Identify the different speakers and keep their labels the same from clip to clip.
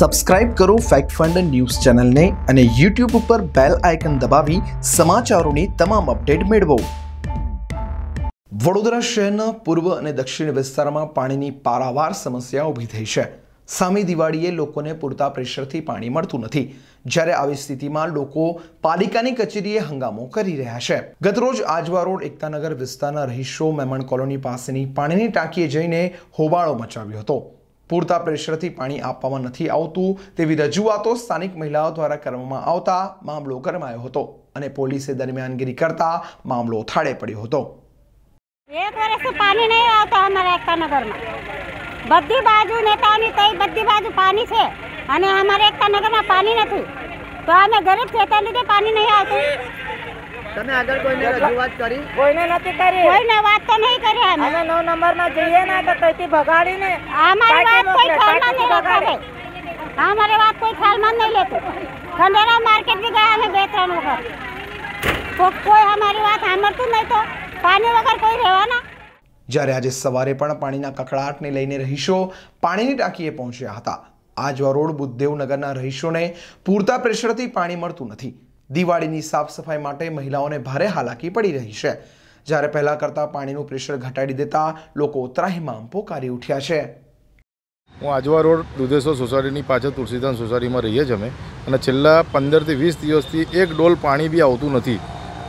Speaker 1: subscribe કરો fact fund news ચેનલને અને યુટ્યુબ ઉપર બેલ આઇકન દબાવી સમાચારોની તમામ અપડેટ મેળવો વડોદરા શહેરના પૂર્વ અને દક્ષિણ વિસ્તારમાં પાણીની પારાવાર સમસ્યા ઊભી થઈ છે સામી દિવાળીએ લોકોને પૂરતા પ્રેશરથી પાણી મળતું નથી જ્યારે આવી સ્થિતિમાં લોકો પાલિકાની કચેરીએ હંગામો કરી રહ્યા છે ગતરોજ આજવા રોડ એકતાનગર વિસ્તારના રહીશો મેમણ કોલોની પાસેની પાણીની ટાંકીએ જઈને હોબાળો મચાવ્યો હતો પૂરતા પ્રેશરથી પાણી આપવામાં નથી આવતું તેવી રજૂઆતો સ્થાનિક મહિલાઓ દ્વારા કરવામાં આવતા મામલો ગરમાયો હતો અને પોલીસે દરમિયાનગીરી કરતા મામલો ઉથાળે પડ્યો હતો
Speaker 2: એક વર્ષથી પાણી નહીં આવતા અમારા નગરમાં બધી બાજુ નેતાઓની તઈ બધી બાજુ પાણી છે અને અમારા એકતાનગરમાં પાણી નથી તો અમે ગરીબ છે તે લીધે પાણી નહીં આવતું તમે આગળ કોઈને રજૂઆત કરી કોઈને નથી કરી કોઈને વાત તો નહીં કરી અમે અમે 9 નંબર માં જઈએ ને તો તઈથી ભગાડીને અમારી વાત કોઈ ખ્યાલમાં નહીં લેતો અમારી વાત કોઈ ખ્યાલમાં નહીં લેતો ખંડેરા માર્કેટ બી ગયા અમે બે ત્રણ વખત તો કોઈ અમારી વાત સાંભળતું નહીં તો પાણી વગર કોઈ રહેવાના
Speaker 1: જ્યારે આજે સવારે પણ પાણીના કકળાટને લઈને રહીશો પાણીની ટાંકીએ પહોંચ્યા હતા આજવા રોડ બુદ્ધેવનગરના રહીશોને પૂરતા પ્રેશરથી પાણી મળતું નથી દિવાળીની સાફ સફાઈ માટે મહિલાઓને ભારે હાલાકી પડી રહી છે જ્યારે પહેલાં કરતાં પાણીનું પ્રેશર ઘટાડી દેતા લોકો ત્રાહિમામ પોકારી ઉઠ્યા છે
Speaker 3: હું આજવા રોડ દુધેશ્વર સોસાયટીની પાછળ તુલસીદાન સોસાયટીમાં રહીએ છીએ અમે અને છેલ્લા પંદરથી વીસ દિવસથી એક ડોલ પાણી બી આવતું નથી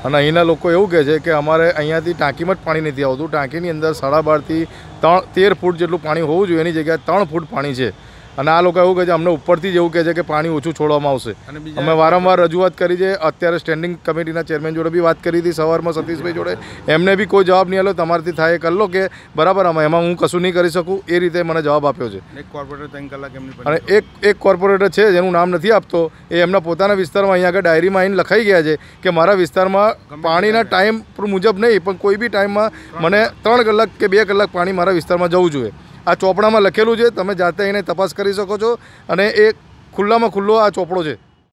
Speaker 3: અને અહીંના લોકો એવું કહે છે કે અમારે અહીંયાથી ટાંકીમાં જ પાણી નથી આવતું ટાંકીની અંદર સાડા બારથી ત્રણ તેર ફૂટ જેટલું પાણી હોવું જોઈએ એની જગ્યાએ ત્રણ ફૂટ પાણી છે અને આ લોકો એવું કહે છે અમને ઉપરથી જ એવું કહે છે કે પાણી ઓછું છોડવામાં આવશે અમે વારંવાર રજૂઆત કરી છે અત્યારે સ્ટેન્ડિંગ કમિટીના ચેરમેન જોડે બી વાત કરી હતી સવારમાં સતીશભાઈ જોડે એમને બી કોઈ જવાબ નહીં આપ્યો તમારાથી થાય કરી લો કે બરાબર અમે એમાં હું કશું નહીં કરી શકું એ રીતે મને જવાબ આપ્યો છે અને એક એક કોર્પોરેટર છે જેનું નામ નથી આપતો એ એમના પોતાના વિસ્તારમાં અહીંયા આગળ ડાયરીમાં આવીને લખાઈ ગયા છે કે મારા વિસ્તારમાં પાણીના ટાઈમ મુજબ નહીં પણ કોઈ બી ટાઈમમાં મને ત્રણ કલાક કે બે કલાક પાણી મારા વિસ્તારમાં જવું જોઈએ આ ચોપડામાં લખેલું છે તમે જાતે એને તપાસ કરી શકો છો અને એ ખુલ્લામાં ખુલ્લો આ ચોપડો છે